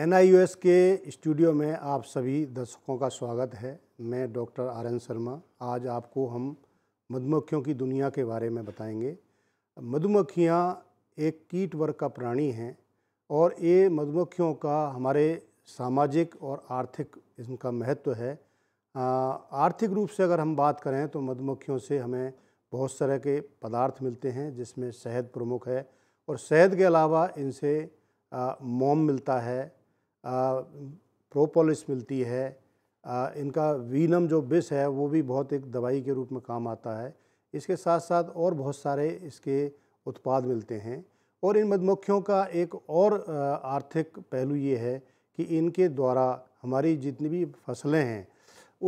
N के studio में आप सभी दर्शकों का स्वागत है मैं डॉक्टर आर एन शर्मा आज आपको हम मधुमक्खियों की दुनिया के बारे में बताएंगे मधुमक्खियाँ एक कीट वर्ग का प्राणी हैं और ये मधुमक्खियों का हमारे सामाजिक और आर्थिक इनका महत्व है आर्थिक रूप से अगर हम बात करें तो मधुमक्खियों से हमें बहुत तरह के पदार्थ मिलते हैं जिसमें शहद प्रमुख है और शहद के अलावा इनसे मोम मिलता है प्रोपोलिस मिलती है आ, इनका वीनम जो बिस है वो भी बहुत एक दवाई के रूप में काम आता है इसके साथ साथ और बहुत सारे इसके उत्पाद मिलते हैं और इन मधुमक्खियों का एक और आर्थिक पहलू ये है कि इनके द्वारा हमारी जितनी भी फसलें हैं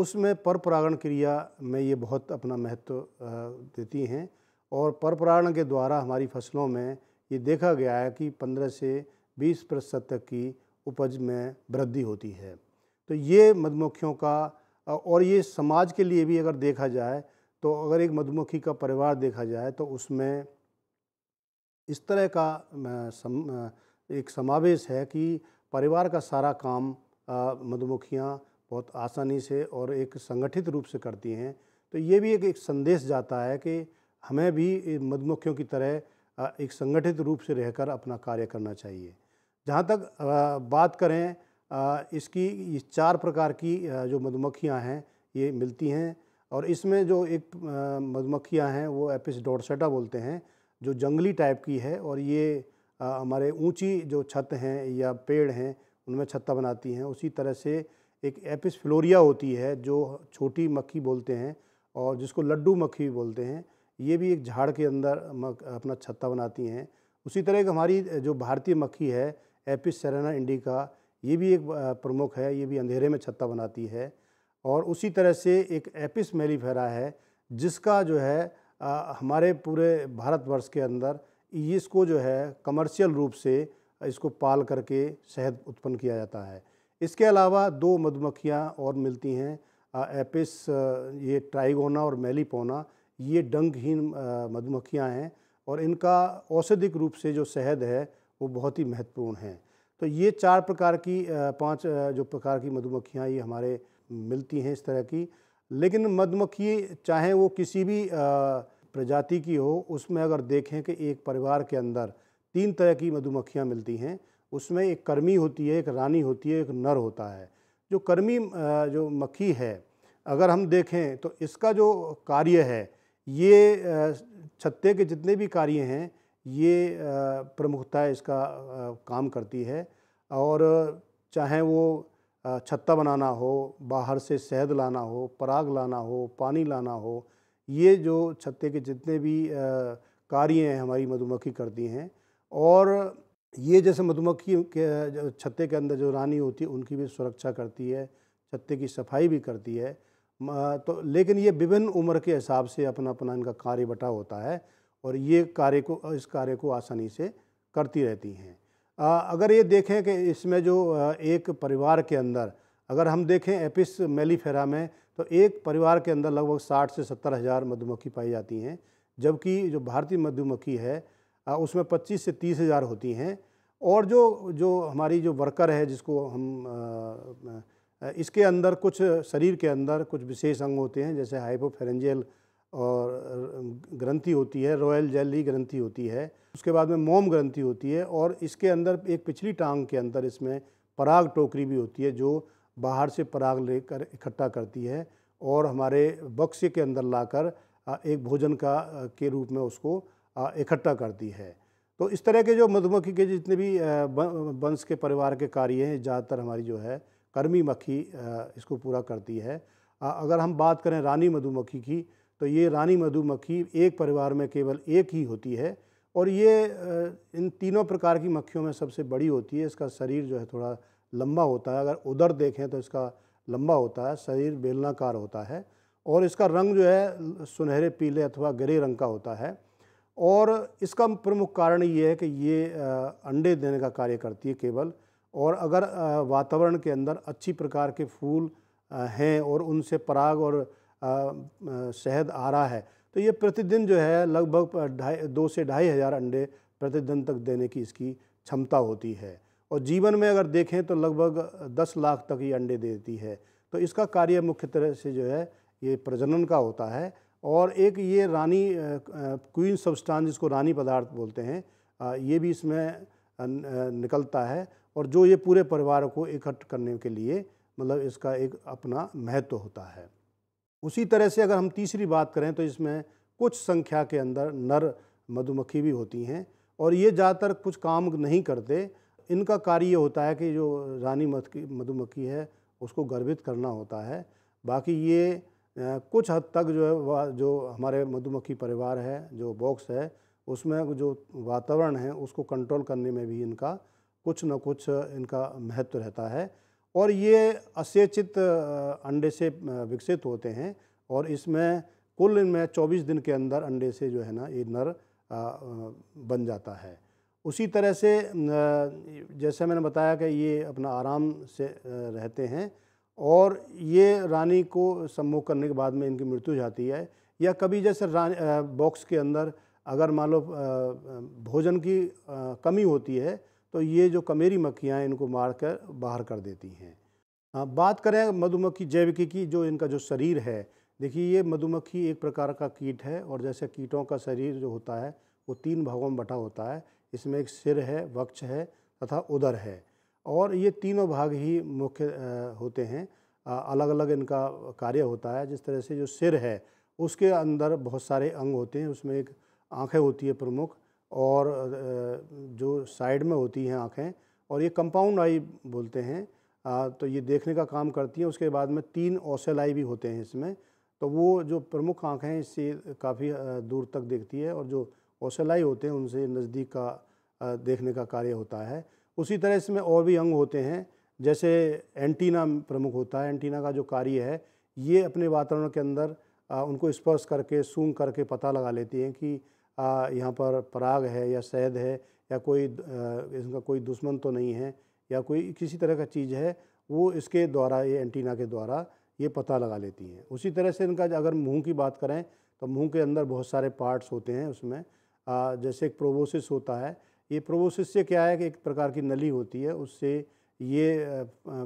उसमें पर परागण क्रिया में ये बहुत अपना महत्व देती हैं और पर परागण के द्वारा हमारी फसलों में ये देखा गया है कि 15 से 20 प्रतिशत तक की उपज में वृद्धि होती है तो ये मधुमक्खियों का और ये समाज के लिए भी अगर देखा जाए तो अगर एक मधुमक्खी का परिवार देखा जाए तो उसमें इस तरह का सम, एक समावेश है कि परिवार का सारा काम मधुमक्खियाँ बहुत आसानी से और एक संगठित रूप से करती हैं तो ये भी एक एक संदेश जाता है कि हमें भी मधुमक्खियों की तरह एक संगठित रूप से रहकर अपना कार्य करना चाहिए जहाँ तक बात करें इसकी इस चार प्रकार की जो मधुमक्खियाँ हैं ये मिलती हैं और इसमें जो एक मधुमक्खियाँ हैं वो एपिस डोरसेटा बोलते हैं जो जंगली टाइप की है और ये हमारे ऊंची जो छत हैं या पेड़ हैं उनमें छत्ता बनाती हैं उसी तरह से एक एपिस फ्लोरिया होती है जो छोटी मक्खी बोलते हैं और जिसको लड्डू मक्खी भी बोलते हैं ये भी एक झाड़ के अंदर अपना छत्ता बनाती हैं उसी तरह एक हमारी जो भारतीय मक्खी है एपिस सेरेना इंडिका ये भी एक प्रमुख है ये भी अंधेरे में छत्ता बनाती है और उसी तरह से एक एपिस मेलीफेरा है जिसका जो है आ, हमारे पूरे भारतवर्ष के अंदर इसको जो है कमर्शियल रूप से इसको पाल करके शहद उत्पन्न किया जाता है इसके अलावा दो मधुमक्खियाँ और मिलती हैं एपिस ये ट्राइगोना और मेलीपोना ये डंगहीन मधुमक्खियाँ हैं और इनका औषधिक रूप से जो शहद है वो बहुत ही महत्वपूर्ण हैं तो ये चार प्रकार की पांच जो प्रकार की मधुमक्खियाँ ये हमारे मिलती हैं इस तरह की लेकिन मधुमक्खी चाहे वो किसी भी प्रजाति की हो उसमें अगर देखें कि एक परिवार के अंदर तीन तरह की मधुमक्खियाँ मिलती हैं उसमें एक कर्मी होती है एक रानी होती है एक नर होता है जो कर्मी जो मक्खी है अगर हम देखें तो इसका जो कार्य है ये छत्ते के जितने भी कार्य हैं ये प्रमुखता इसका काम करती है और चाहे वो छत्ता बनाना हो बाहर से शहद लाना हो पराग लाना हो पानी लाना हो ये जो छत्ते के जितने भी कार्य हैं हमारी मधुमक्खी करती हैं और ये जैसे मधुमक्खी के छत्ते के अंदर जो रानी होती है उनकी भी सुरक्षा करती है छत्ते की सफाई भी करती है तो लेकिन ये विभिन्न उम्र के हिसाब से अपना अपना इनका कार्य बटा होता है और ये कार्य को इस कार्य को आसानी से करती रहती हैं अगर ये देखें कि इसमें जो एक परिवार के अंदर अगर हम देखें एपिस मेलीफेरा में तो एक परिवार के अंदर लगभग साठ से सत्तर हज़ार मधुमक्खी पाई जाती हैं जबकि जो भारतीय मधुमक्खी है उसमें पच्चीस से तीस हज़ार होती हैं और जो जो हमारी जो वर्कर है जिसको हम इसके अंदर कुछ शरीर के अंदर कुछ विशेष अंग होते हैं जैसे हाइपोफेरेंजियल और ग्रंथि होती है रॉयल जेली ग्रंथि होती है उसके बाद में मोम ग्रंथि होती है और इसके अंदर एक पिछली टांग के अंदर इसमें पराग टोकरी भी होती है जो बाहर से पराग लेकर इकट्ठा करती है और हमारे बक्से के अंदर लाकर एक भोजन का के रूप में उसको इकट्ठा करती है तो इस तरह के जो मधुमक्खी के जितने भी वंश के परिवार के कार्य हैं ज़्यादातर हमारी जो है कर्मी मक्खी इसको पूरा करती है अगर हम बात करें रानी मधुमक्खी की तो ये रानी मधुमक्खी एक परिवार में केवल एक ही होती है और ये इन तीनों प्रकार की मक्खियों में सबसे बड़ी होती है इसका शरीर जो है थोड़ा लंबा होता है अगर उधर देखें तो इसका लंबा होता है शरीर बेलनाकार होता है और इसका रंग जो है सुनहरे पीले अथवा गहरे रंग का होता है और इसका प्रमुख कारण ये है कि ये अंडे देने का कार्य करती है केवल और अगर वातावरण के अंदर अच्छी प्रकार के फूल हैं और उनसे पराग और शहद आ रहा है तो ये प्रतिदिन जो है लगभग ढाई दो से ढाई हज़ार अंडे प्रतिदिन तक देने की इसकी क्षमता होती है और जीवन में अगर देखें तो लगभग दस लाख तक ये अंडे देती है तो इसका कार्य मुख्य तरह से जो है ये प्रजनन का होता है और एक ये रानी क्वीन सब्सटेंस जिसको रानी पदार्थ बोलते हैं ये भी इसमें निकलता है और जो ये पूरे परिवार को इकट्ठ करने के लिए मतलब इसका एक अपना महत्व होता है उसी तरह से अगर हम तीसरी बात करें तो इसमें कुछ संख्या के अंदर नर मधुमक्खी भी होती हैं और ये ज़्यादातर कुछ काम नहीं करते इनका कार्य ये होता है कि जो रानी मधुमक्खी है उसको गर्भित करना होता है बाकी ये कुछ हद तक जो है वह जो हमारे मधुमक्खी परिवार है जो बॉक्स है उसमें जो वातावरण है उसको कंट्रोल करने में भी इनका कुछ न कुछ इनका महत्व रहता है और ये असेचित अंडे से विकसित होते हैं और इसमें कुल इनमें 24 दिन के अंदर अंडे से जो है ना ये नर बन जाता है उसी तरह से जैसे मैंने बताया कि ये अपना आराम से रहते हैं और ये रानी को सम्मोह करने के बाद में इनकी मृत्यु जाती है या कभी जैसे बॉक्स के अंदर अगर मान लो भोजन की कमी होती है तो ये जो कमेरी मक्खियाँ हैं इनको मार कर बाहर कर देती हैं हाँ बात करें मधुमक्खी जैविकी की जो इनका जो शरीर है देखिए ये मधुमक्खी एक प्रकार का कीट है और जैसे कीटों का शरीर जो होता है वो तीन भागों में बटा होता है इसमें एक सिर है वक्ष है तथा उदर है और ये तीनों भाग ही मुख्य होते हैं अलग अलग इनका कार्य होता है जिस तरह से जो सिर है उसके अंदर बहुत सारे अंग होते हैं उसमें एक आँखें होती है प्रमुख और जो साइड में होती हैं आँखें और ये कंपाउंड आई बोलते हैं तो ये देखने का काम करती हैं उसके बाद में तीन ओसल आई भी होते हैं इसमें तो वो जो प्रमुख आँखें हैं इससे काफ़ी दूर तक देखती है और जो ओसल आई होते हैं उनसे नज़दीक का देखने का कार्य होता है उसी तरह इसमें और भी अंग होते हैं जैसे एंटीना प्रमुख होता है एंटीना का जो कार्य है ये अपने वातावरण के अंदर उनको स्पर्श करके सूंघ करके पता लगा लेती हैं कि यहाँ पर पराग है या शहद है या कोई इनका कोई दुश्मन तो नहीं है या कोई किसी तरह का चीज़ है वो इसके द्वारा ये एंटीना के द्वारा ये पता लगा लेती हैं उसी तरह से इनका अगर मुंह की बात करें तो मुंह के अंदर बहुत सारे पार्ट्स होते हैं उसमें आ, जैसे एक प्रोबोसिस होता है ये प्रोबोसिस से क्या है कि एक प्रकार की नली होती है उससे ये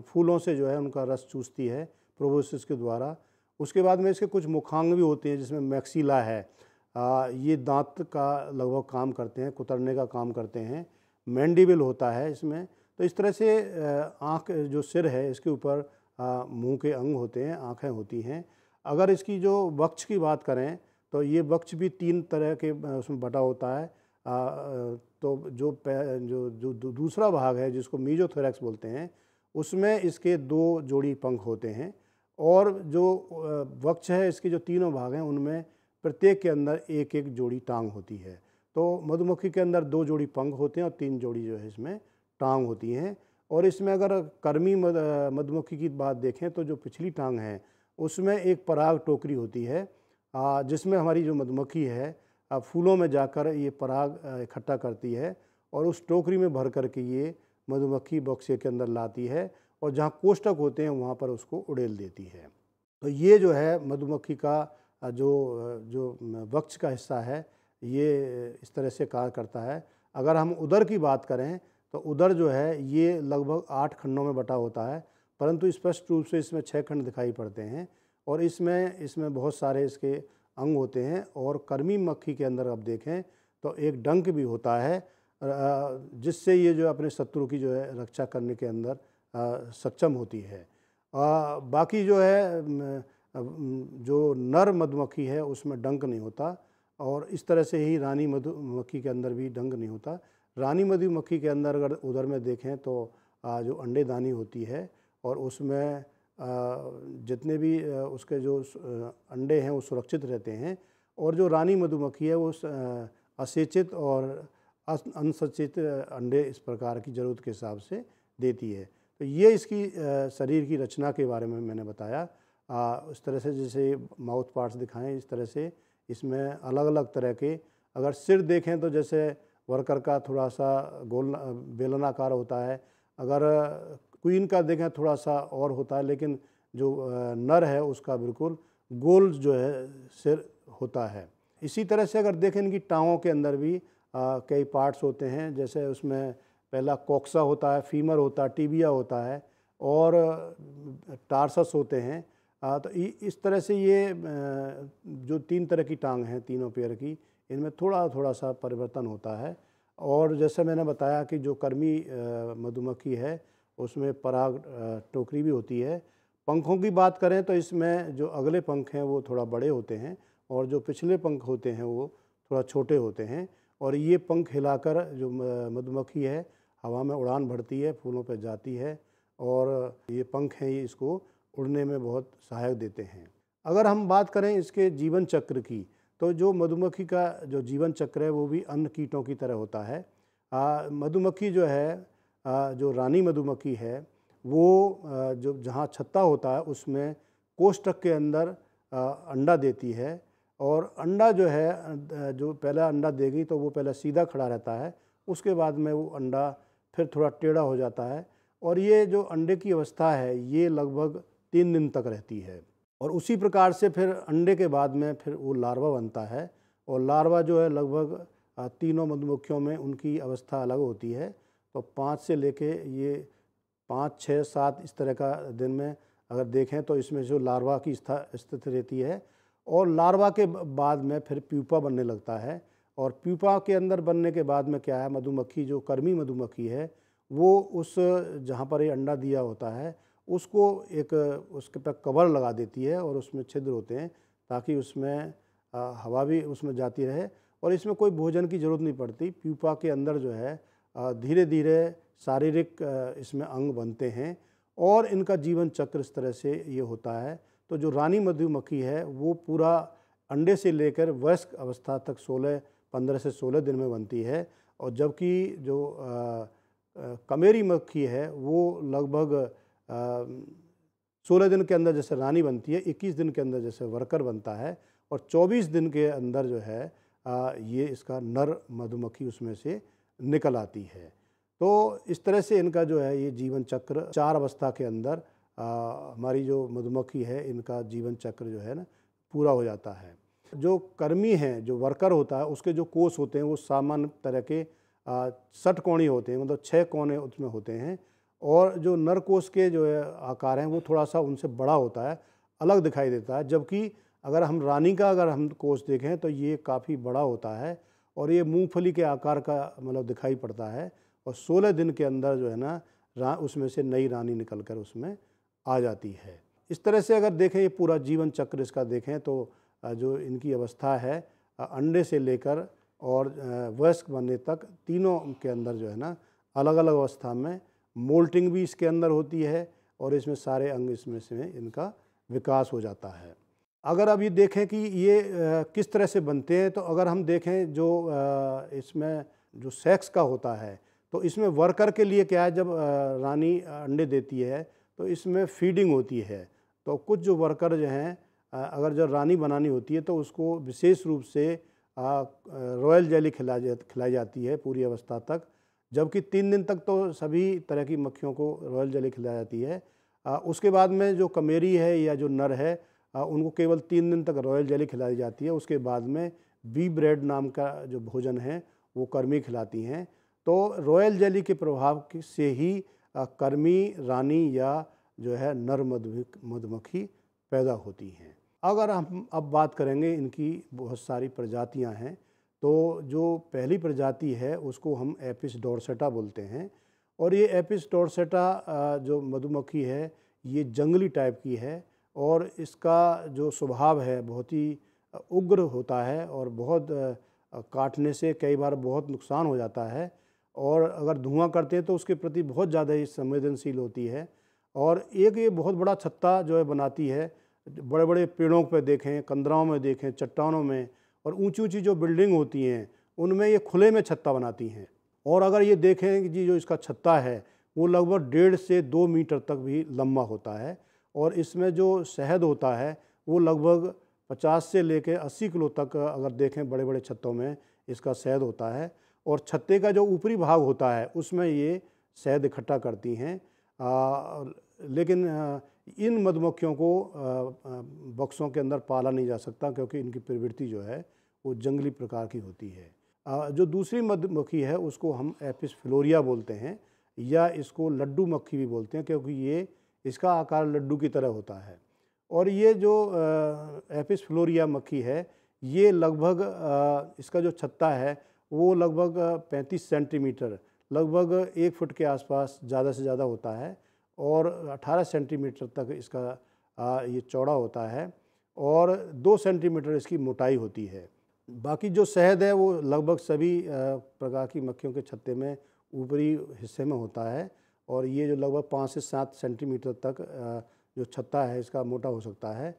फूलों से जो है उनका रस चूसती है प्रोबोसिस के द्वारा उसके बाद में इसके कुछ मुखांग भी होते हैं जिसमें मैक्सीला है आ, ये दांत का लगभग काम करते हैं कुतरने का काम करते हैं मैंडिबिल होता है इसमें तो इस तरह से आँख जो सिर है इसके ऊपर मुंह के अंग होते हैं आँखें होती हैं अगर इसकी जो वक्ष की बात करें तो ये वक्ष भी तीन तरह के उसमें बटा होता है आ, तो जो जो जो दूसरा भाग है जिसको मीजोथेरेक्स बोलते हैं उसमें इसके दो जोड़ी पंख होते हैं और जो वक्ष है इसके जो तीनों भाग हैं उनमें प्रत्येक के अंदर एक एक जोड़ी टांग होती है तो मधुमक्खी के अंदर दो जोड़ी पंख होते हैं और तीन जोड़ी जो है इसमें टांग होती हैं और इसमें अगर कर्मी मधुमक्खी की बात देखें तो जो पिछली टांग है उसमें एक पराग टोकरी होती है जिसमें हमारी जो मधुमक्खी है फूलों में जाकर ये पराग इकट्ठा करती है और उस टोकरी में भर करके ये मधुमक्खी बक्से के अंदर लाती है और जहाँ कोष्टक होते हैं वहाँ पर उसको उड़ेल देती है तो ये जो है मधुमक्खी का जो जो वक्ष का हिस्सा है ये इस तरह से कार्य करता है अगर हम उधर की बात करें तो उधर जो है ये लगभग आठ खंडों में बटा होता है परंतु स्पष्ट रूप से इसमें छः खंड दिखाई पड़ते हैं और इसमें इसमें बहुत सारे इसके अंग होते हैं और कर्मी मक्खी के अंदर आप देखें तो एक डंक भी होता है जिससे ये जो अपने शत्रु की जो है रक्षा करने के अंदर सक्षम होती है बाकी जो है जो नर मधुमक्खी है उसमें डंक नहीं होता और इस तरह से ही रानी मधुमक्खी के अंदर भी डंक नहीं होता रानी मधुमक्खी के अंदर अगर उधर में देखें तो जो अंडेदानी होती है और उसमें जितने भी उसके जो अंडे हैं वो सुरक्षित रहते हैं और जो रानी मधुमक्खी है वो असेचित और अनसचित अंडे इस प्रकार की ज़रूरत के हिसाब से देती है तो ये इसकी शरीर की रचना के बारे में मैंने बताया उस तरह से जैसे माउथ पार्ट्स दिखाएं इस तरह से इसमें अलग अलग तरह के अगर सिर देखें तो जैसे वर्कर का थोड़ा सा गोल बेलनाकार होता है अगर क्वीन का देखें थोड़ा सा और होता है लेकिन जो नर है उसका बिल्कुल गोल जो है सिर होता है इसी तरह से अगर देखें इनकी टाँगों के अंदर भी कई पार्ट्स होते हैं जैसे उसमें पहला कोक्सा होता है फीमर होता है टीबिया होता है और टारसस होते हैं आ, तो इस तरह से ये जो तीन तरह की टांग हैं तीनों पेयर की इनमें थोड़ा थोड़ा सा परिवर्तन होता है और जैसे मैंने बताया कि जो कर्मी मधुमक्खी है उसमें पराग टोकरी भी होती है पंखों की बात करें तो इसमें जो अगले पंख हैं वो थोड़ा बड़े होते हैं और जो पिछले पंख होते हैं वो थोड़ा छोटे होते हैं और ये पंख हिलाकर जो मधुमक्खी है हवा में उड़ान भरती है फूलों पर जाती है और ये पंख हैं इसको उड़ने में बहुत सहायक देते हैं अगर हम बात करें इसके जीवन चक्र की तो जो मधुमक्खी का जो जीवन चक्र है वो भी अन्य कीटों की तरह होता है मधुमक्खी जो है आ, जो रानी मधुमक्खी है वो आ, जो जहाँ छत्ता होता है उसमें कोष्टक के अंदर आ, अंडा देती है और अंडा जो है जो पहला अंडा देगी तो वो पहले सीधा खड़ा रहता है उसके बाद में वो अंडा फिर थोड़ा टेढ़ा हो जाता है और ये जो अंडे की अवस्था है ये लगभग तीन दिन तक रहती है और उसी प्रकार से फिर अंडे के बाद में फिर वो लार्वा बनता है और लार्वा जो है लगभग तीनों मधुमक्खियों में उनकी अवस्था अलग होती है तो पाँच से लेके ये पाँच छः सात इस तरह का दिन में अगर देखें तो इसमें जो लार्वा की स्थिति रहती है और लार्वा के बाद में फिर प्यूपा बनने लगता है और प्यूपा के अंदर बनने के बाद में क्या है मधुमक्खी जो कर्मी मधुमक्खी है वो उस जहाँ पर ये अंडा दिया होता है उसको एक उसके पर कवर लगा देती है और उसमें छिद्र होते हैं ताकि उसमें हवा भी उसमें जाती रहे और इसमें कोई भोजन की ज़रूरत नहीं पड़ती प्यूपा के अंदर जो है धीरे धीरे शारीरिक इसमें अंग बनते हैं और इनका जीवन चक्र इस तरह से ये होता है तो जो रानी मधुमक्खी है वो पूरा अंडे से लेकर वयस्क अवस्था तक 16 15 से 16 दिन में बनती है और जबकि जो आ, आ, कमेरी मक्खी है वो लगभग सोलह दिन के अंदर जैसे रानी बनती है इक्कीस दिन के अंदर जैसे वर्कर बनता है और चौबीस दिन के अंदर जो है आ, ये इसका नर मधुमक्खी उसमें से निकल आती है तो इस तरह से इनका जो है ये जीवन चक्र चार अवस्था के अंदर आ, हमारी जो मधुमक्खी है इनका जीवन चक्र जो है ना पूरा हो जाता है जो कर्मी हैं जो वर्कर होता है उसके जो कोष होते हैं वो सामान्य तरह के सठ कोणी होते हैं मतलब छः कोने उसमें होते हैं और जो नरकोश के जो है आकार हैं वो थोड़ा सा उनसे बड़ा होता है अलग दिखाई देता है जबकि अगर हम रानी का अगर हम कोष देखें तो ये काफ़ी बड़ा होता है और ये मूंगफली के आकार का मतलब दिखाई पड़ता है और 16 दिन के अंदर जो है ना रा उसमें से नई रानी निकल कर उसमें आ जाती है इस तरह से अगर देखें ये पूरा जीवन चक्र इसका देखें तो जो इनकी अवस्था है अंडे से लेकर और वयस्क बनने तक तीनों के अंदर जो है ना अलग अलग अवस्था में मोल्टिंग भी इसके अंदर होती है और इसमें सारे अंग इसमें से इनका विकास हो जाता है अगर अब ये देखें कि ये किस तरह से बनते हैं तो अगर हम देखें जो इसमें जो सेक्स का होता है तो इसमें वर्कर के लिए क्या है जब रानी अंडे देती है तो इसमें फीडिंग होती है तो कुछ जो वर्कर जो हैं अगर जब रानी बनानी होती है तो उसको विशेष रूप से रॉयल जेली खिला खिलाई जाती है पूरी अवस्था तक जबकि तीन दिन तक तो सभी तरह की मक्खियों को रॉयल जली खिलाई जाती है आ, उसके बाद में जो कमेरी है या जो नर है आ, उनको केवल तीन दिन तक रॉयल जली खिलाई जाती है उसके बाद में बी ब्रेड नाम का जो भोजन है वो कर्मी खिलाती हैं तो रॉयल जली के प्रभाव से ही कर्मी रानी या जो है नर मधुमक्खी पैदा होती हैं अगर हम अब बात करेंगे इनकी बहुत सारी प्रजातियां हैं तो जो पहली प्रजाति है उसको हम एपिस डोरसेटा बोलते हैं और ये एपिस डोरसेटा जो मधुमक्खी है ये जंगली टाइप की है और इसका जो स्वभाव है बहुत ही उग्र होता है और बहुत काटने से कई बार बहुत नुकसान हो जाता है और अगर धुआं करते हैं तो उसके प्रति बहुत ज़्यादा ही संवेदनशील होती है और एक ये बहुत बड़ा छत्ता जो है बनाती है बड़े बड़े पेड़ों पर देखें कंदराओं में देखें चट्टानों में और ऊंची ऊंची जो बिल्डिंग होती हैं उनमें ये खुले में छत्ता बनाती हैं और अगर ये देखें कि जी जो इसका छत्ता है वो लगभग डेढ़ से दो मीटर तक भी लंबा होता है और इसमें जो शहद होता है वो लगभग पचास से लेकर अस्सी किलो तक अगर देखें बड़े बड़े छत्तों में इसका शहद होता है और छत्ते का जो ऊपरी भाग होता है उसमें ये शहद इकट्ठा करती हैं लेकिन इन मधुमक्खियों को बक्सों के अंदर पाला नहीं जा सकता क्योंकि इनकी प्रवृत्ति जो है वो जंगली प्रकार की होती है जो दूसरी मधुमक्खी है उसको हम एपिस फ्लोरिया बोलते हैं या इसको लड्डू मक्खी भी बोलते हैं क्योंकि ये इसका आकार लड्डू की तरह होता है और ये जो एपिस फ्लोरिया मक्खी है ये लगभग इसका जो छत्ता है वो लगभग 35 सेंटीमीटर लगभग एक फुट के आसपास ज़्यादा से ज़्यादा होता है और 18 सेंटीमीटर तक इसका ये चौड़ा होता है और दो सेंटीमीटर इसकी मोटाई होती है बाकी जो शहद है वो लगभग सभी प्रकार की मक्खियों के छत्ते में ऊपरी हिस्से में होता है और ये जो लगभग पाँच से सात सेंटीमीटर तक जो छत्ता है इसका मोटा हो सकता है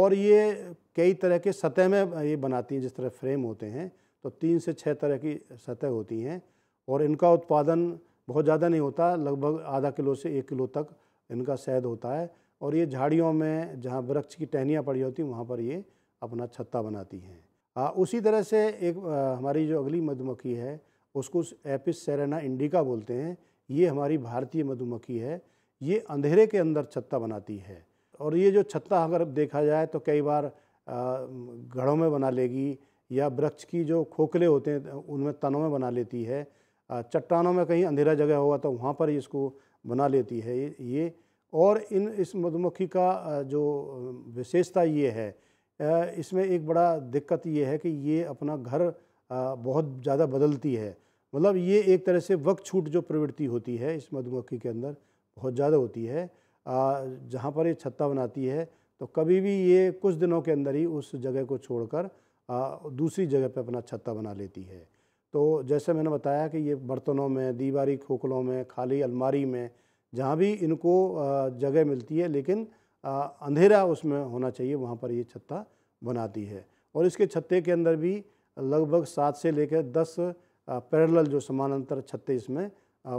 और ये कई तरह के सतह में ये बनाती हैं जिस तरह फ्रेम होते हैं तो तीन से छः तरह की सतह होती हैं और इनका उत्पादन बहुत ज़्यादा नहीं होता लगभग आधा किलो से एक किलो तक इनका शहद होता है और ये झाड़ियों में जहाँ वृक्ष की टहनियाँ पड़ी होती हैं वहाँ पर ये अपना छत्ता बनाती हैं आ, उसी तरह से एक आ, हमारी जो अगली मधुमक्खी है उसको एपिस सेरेना इंडिका बोलते हैं ये हमारी भारतीय मधुमक्खी है ये अंधेरे के अंदर छत्ता बनाती है और ये जो छत्ता अगर देखा जाए तो कई बार घड़ों में बना लेगी या वृक्ष की जो खोखले होते हैं उनमें तनों में बना लेती है चट्टानों में कहीं अंधेरा जगह होगा तो वहाँ पर इसको बना लेती है ये और इन इस मधुमक्खी का जो विशेषता ये है इसमें एक बड़ा दिक्कत ये है कि ये अपना घर बहुत ज़्यादा बदलती है मतलब ये एक तरह से वक्त छूट जो प्रवृत्ति होती है इस मधुमक्खी के अंदर बहुत ज़्यादा होती है जहाँ पर ये छत्ता बनाती है तो कभी भी ये कुछ दिनों के अंदर ही उस जगह को छोड़कर दूसरी जगह पर अपना छत्ता बना लेती है तो जैसे मैंने बताया कि ये बर्तनों में दीवारी खोखलों में खाली अलमारी में जहाँ भी इनको जगह मिलती है लेकिन अंधेरा उसमें होना चाहिए वहाँ पर ये छत्ता बनाती है और इसके छत्ते के अंदर भी लगभग सात से लेकर दस पैरेलल जो समानांतर छत्ते इसमें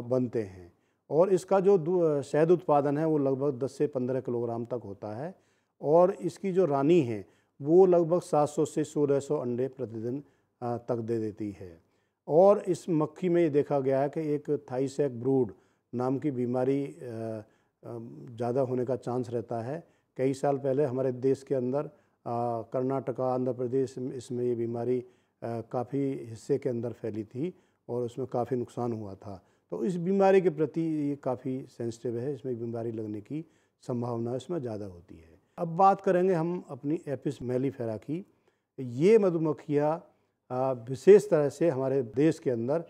बनते हैं और इसका जो शहद उत्पादन है वो लगभग 10 से 15 किलोग्राम तक होता है और इसकी जो रानी है वो लगभग 700 से 1600 अंडे प्रतिदिन तक दे देती है और इस मक्खी में ये देखा गया है कि एक थाईसेक ब्रूड नाम की बीमारी ज़्यादा होने का चांस रहता है कई साल पहले हमारे देश के अंदर कर्नाटका आंध्र प्रदेश इसमें ये बीमारी काफ़ी हिस्से के अंदर फैली थी और उसमें काफ़ी नुकसान हुआ था तो इस बीमारी के प्रति ये काफ़ी सेंसिटिव है इसमें बीमारी लगने की संभावना इसमें ज़्यादा होती है अब बात करेंगे हम अपनी एपिस मेलीफेरा की ये मधुमक्खियाँ विशेष तरह से हमारे देश के अंदर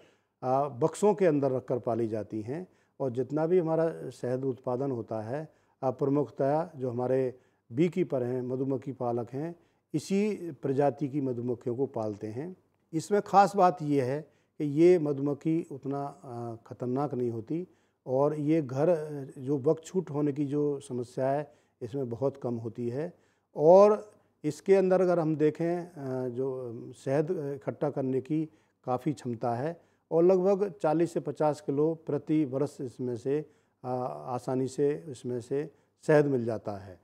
बक्सों के अंदर रखकर पाली जाती हैं और जितना भी हमारा शहद उत्पादन होता है प्रमुखतया जो हमारे बी कीपर हैं मधुमक्खी पालक हैं इसी प्रजाति की मधुमक्खियों को पालते हैं इसमें ख़ास बात यह है कि ये मधुमक्खी उतना ख़तरनाक नहीं होती और ये घर जो वक्त छूट होने की जो समस्या है इसमें बहुत कम होती है और इसके अंदर अगर हम देखें जो शहद इकट्ठा करने की काफ़ी क्षमता है और लगभग 40 से 50 किलो प्रति वर्ष इसमें से आ, आसानी से इसमें से शहद मिल जाता है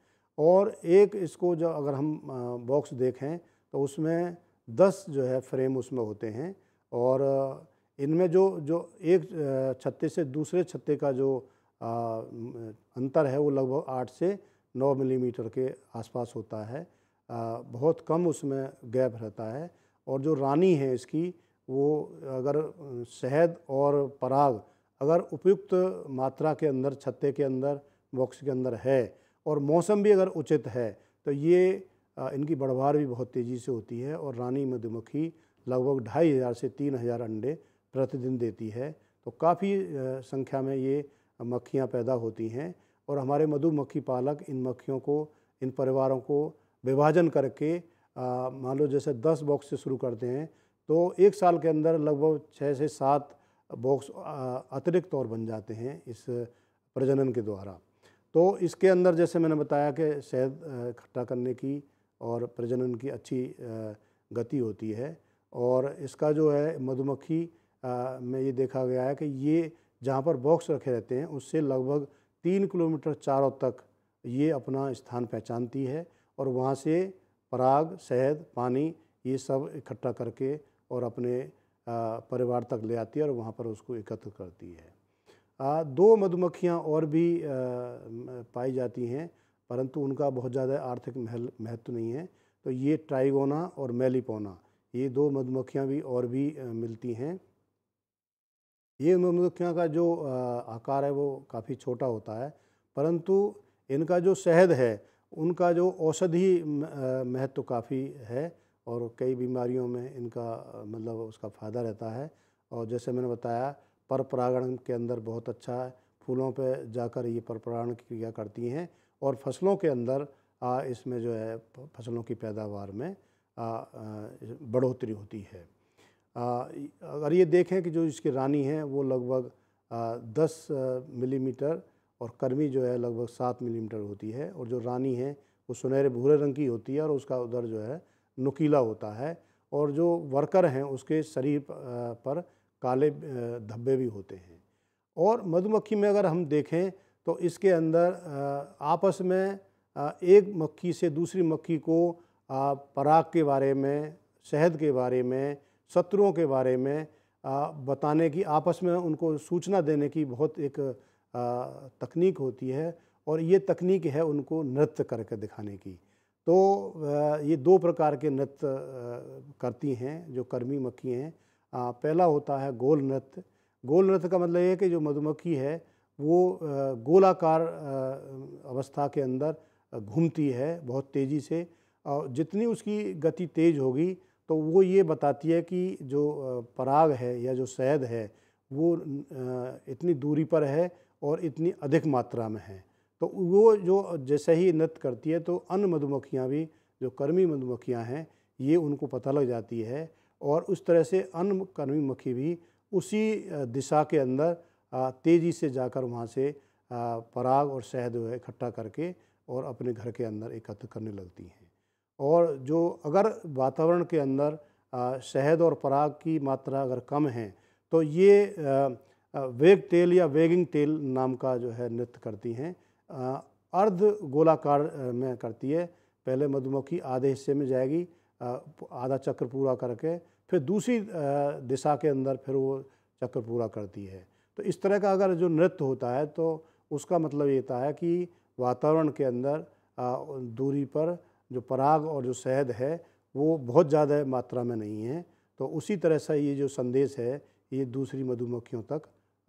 और एक इसको जो अगर हम बॉक्स देखें तो उसमें 10 जो है फ्रेम उसमें होते हैं और इनमें जो जो एक छत्ते से दूसरे छत्ते का जो आ, अंतर है वो लगभग आठ से नौ मिलीमीटर के आसपास होता है आ, बहुत कम उसमें गैप रहता है और जो रानी है इसकी वो अगर शहद और पराग अगर उपयुक्त मात्रा के अंदर छत्ते के अंदर बॉक्स के अंदर है और मौसम भी अगर उचित है तो ये इनकी बढ़वार भी बहुत तेज़ी से होती है और रानी मधुमक्खी लगभग ढाई हज़ार से तीन हज़ार अंडे प्रतिदिन देती है तो काफ़ी संख्या में ये मक्खियाँ पैदा होती हैं और हमारे मधुमक्खी पालक इन मक्खियों को इन परिवारों को विभाजन करके मान लो जैसे दस बॉक्स से शुरू करते हैं तो एक साल के अंदर लगभग छः से सात बॉक्स अतिरिक्त और बन जाते हैं इस प्रजनन के द्वारा तो इसके अंदर जैसे मैंने बताया कि शहद इकट्ठा करने की और प्रजनन की अच्छी गति होती है और इसका जो है मधुमक्खी में ये देखा गया है कि ये जहाँ पर बॉक्स रखे रहते हैं उससे लगभग तीन किलोमीटर चारों तक ये अपना स्थान पहचानती है और वहाँ से पराग शहद पानी ये सब इकट्ठा करके और अपने परिवार तक ले आती है और वहाँ पर उसको एकत्र करती है दो मधुमक्खियाँ और भी पाई जाती हैं परंतु उनका बहुत ज़्यादा आर्थिक महत्व नहीं है तो ये ट्राइगोना और मेलीपोना ये दो मधुमक्खियाँ भी और भी मिलती हैं ये मधुमक्खियाँ का जो आकार है वो काफ़ी छोटा होता है परंतु इनका जो शहद है उनका जो औषधि महत्व काफ़ी है और कई बीमारियों में इनका मतलब उसका फ़ायदा रहता है और जैसे मैंने बताया पर परागण के अंदर बहुत अच्छा है फूलों पे जाकर ये पर परागण की क्रिया करती हैं और फसलों के अंदर आ, इसमें जो है फसलों की पैदावार में आ, आ, बढ़ोतरी होती है आ, अगर ये देखें कि जो इसकी रानी है वो लगभग दस मिलीमीटर और कर्मी जो है लगभग सात मिलीमीटर होती है और जो रानी है वो सुनहरे भूरे रंग की होती है और उसका उधर जो है नुकीला होता है और जो वर्कर हैं उसके शरीर पर काले धब्बे भी होते हैं और मधुमक्खी में अगर हम देखें तो इसके अंदर आपस में एक मक्खी से दूसरी मक्खी को पराग के बारे में शहद के बारे में शत्रुओं के बारे में बताने की आपस में उनको सूचना देने की बहुत एक तकनीक होती है और ये तकनीक है उनको नृत्य करके दिखाने की तो ये दो प्रकार के नृत्य करती हैं जो कर्मी मक्खी हैं पहला होता है गोल नृत्य गोल नृत्य का मतलब ये है कि जो मधुमक्खी है वो गोलाकार अवस्था के अंदर घूमती है बहुत तेज़ी से और जितनी उसकी गति तेज़ होगी तो वो ये बताती है कि जो पराग है या जो शहद है वो इतनी दूरी पर है और इतनी अधिक मात्रा में है तो वो जो जैसे ही नृत्य करती है तो अन्य मधुमक्खियाँ भी जो कर्मी मधुमक्खियाँ हैं ये उनको पता लग जाती है और उस तरह से अन्य कर्मी मक्खी भी उसी दिशा के अंदर तेज़ी से जाकर वहाँ से पराग और शहद इकट्ठा करके और अपने घर के अंदर एकत्र करने लगती हैं और जो अगर वातावरण के अंदर शहद और पराग की मात्रा अगर कम है तो ये वेग तेल या वेगिंग तेल नाम का जो है नृत्य करती हैं अर्ध गोलाकार में करती है पहले मधुमक्खी आधे हिस्से में जाएगी आधा चक्र पूरा करके फिर दूसरी दिशा के अंदर फिर वो चक्र पूरा करती है तो इस तरह का अगर जो नृत्य होता है तो उसका मतलब ये होता है कि वातावरण के अंदर दूरी पर जो पराग और जो शहद है वो बहुत ज़्यादा मात्रा में नहीं है तो उसी तरह से ये जो संदेश है ये दूसरी मधुमक्खियों तक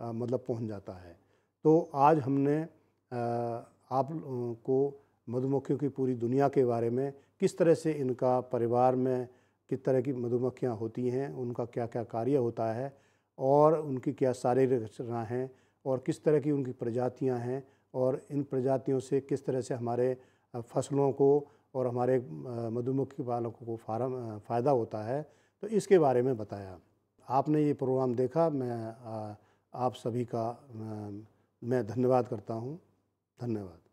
मतलब पहुंच जाता है तो आज हमने आप को मधुमक्खियों की पूरी दुनिया के बारे में किस तरह से इनका परिवार में किस तरह की मधुमक्खियाँ होती हैं उनका क्या क्या कार्य होता है और उनकी क्या शारीरिक रचना है और किस तरह की उनकी प्रजातियाँ हैं और इन प्रजातियों से किस तरह से हमारे फसलों को और हमारे मधुमक्खी पालकों को फार्म फ़ायदा होता है तो इसके बारे में बताया आपने ये प्रोग्राम देखा मैं आप सभी का मैं धन्यवाद करता हूँ धन्यवाद